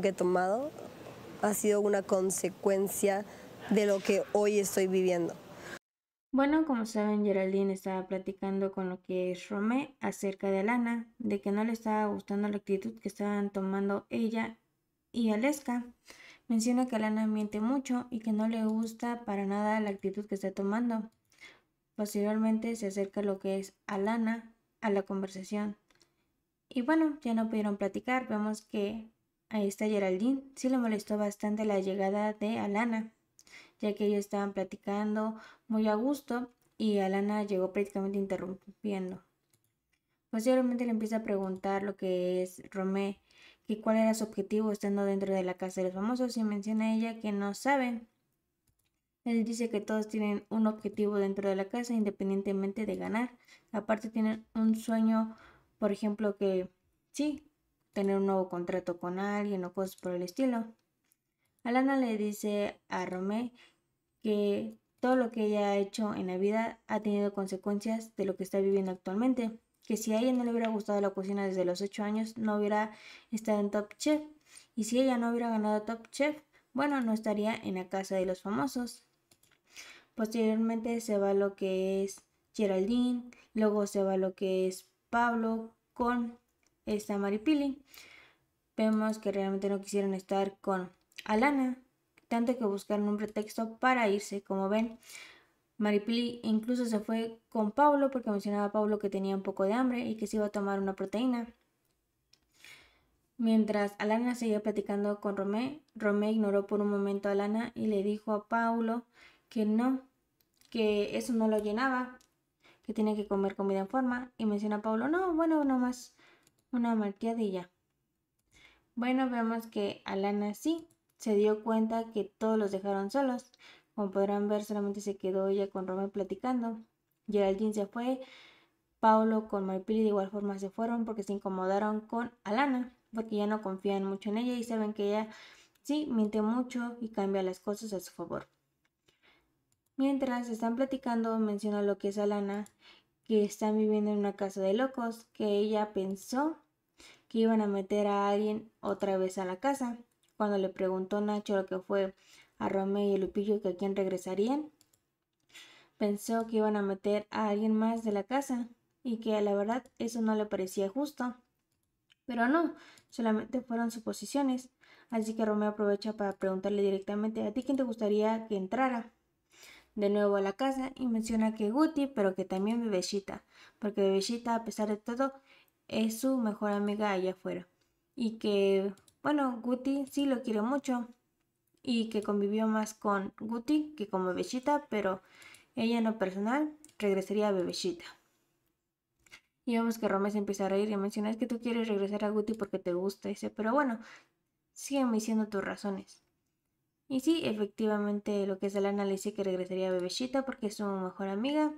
que he tomado ha sido una consecuencia de lo que hoy estoy viviendo. Bueno, como saben, Geraldine estaba platicando con lo que es Romé acerca de Alana, de que no le estaba gustando la actitud que estaban tomando ella y Aleska. Menciona que Alana miente mucho y que no le gusta para nada la actitud que está tomando. Posteriormente se acerca lo que es Alana a la conversación. Y bueno, ya no pudieron platicar, vemos que a esta Geraldine sí le molestó bastante la llegada de Alana, ya que ellos estaban platicando muy a gusto y Alana llegó prácticamente interrumpiendo. Posteriormente le empieza a preguntar lo que es Romé que cuál era su objetivo estando dentro de la casa de los famosos y menciona a ella que no sabe. Él dice que todos tienen un objetivo dentro de la casa independientemente de ganar. Aparte tienen un sueño, por ejemplo, que sí, tener un nuevo contrato con alguien o cosas por el estilo. Alana le dice a Romé que todo lo que ella ha hecho en la vida ha tenido consecuencias de lo que está viviendo actualmente, que si a ella no le hubiera gustado la cocina desde los 8 años, no hubiera estado en Top Chef, y si ella no hubiera ganado Top Chef, bueno, no estaría en la casa de los famosos. Posteriormente se va lo que es Geraldine, luego se va lo que es Pablo con esta Maripili. Vemos que realmente no quisieron estar con Alana, tanto que buscaron un pretexto para irse, como ven. Maripili incluso se fue con Pablo porque mencionaba a Pablo que tenía un poco de hambre y que se iba a tomar una proteína. Mientras Alana seguía platicando con Romé, Romé ignoró por un momento a Alana y le dijo a Paulo que no, que eso no lo llenaba, que tiene que comer comida en forma. Y menciona a Paulo, no, bueno, más una malteadilla. Bueno, vemos que Alana sí se dio cuenta que todos los dejaron solos. Como podrán ver, solamente se quedó ella con Roma platicando. Geraldine se fue. Paulo con Marpili de igual forma se fueron porque se incomodaron con Alana, porque ya no confían mucho en ella y saben que ella sí miente mucho y cambia las cosas a su favor. Mientras están platicando, menciona lo que es Alana que están viviendo en una casa de locos, que ella pensó que iban a meter a alguien otra vez a la casa. Cuando le preguntó Nacho lo que fue a Romeo y Lupillo que a quién regresarían, pensó que iban a meter a alguien más de la casa y que a la verdad eso no le parecía justo. Pero no, solamente fueron suposiciones. Así que Romeo aprovecha para preguntarle directamente a ti quién te gustaría que entrara de nuevo a la casa y menciona que Guti, pero que también Bebeshita. porque Bebeshita a pesar de todo es su mejor amiga allá afuera. Y que, bueno, Guti sí lo quiere mucho y que convivió más con Guti que con Bebeshita. pero ella en lo personal regresaría a Bebeshita. Y vemos que Romes empieza a reír y menciona que tú quieres regresar a Guti porque te gusta. Y dice, pero bueno, sígueme diciendo tus razones. Y sí, efectivamente lo que es Alana le dice que regresaría a Bebeshita porque es su mejor amiga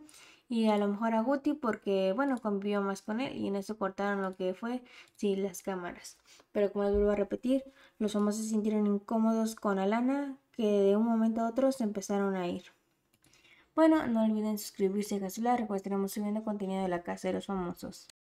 y a lo mejor a Guti porque, bueno, convivió más con él y en eso cortaron lo que fue, sí, las cámaras. Pero como les vuelvo a repetir, los famosos se sintieron incómodos con Alana que de un momento a otro se empezaron a ir. Bueno, no olviden suscribirse a la pues estaremos subiendo contenido de la Casa de los Famosos.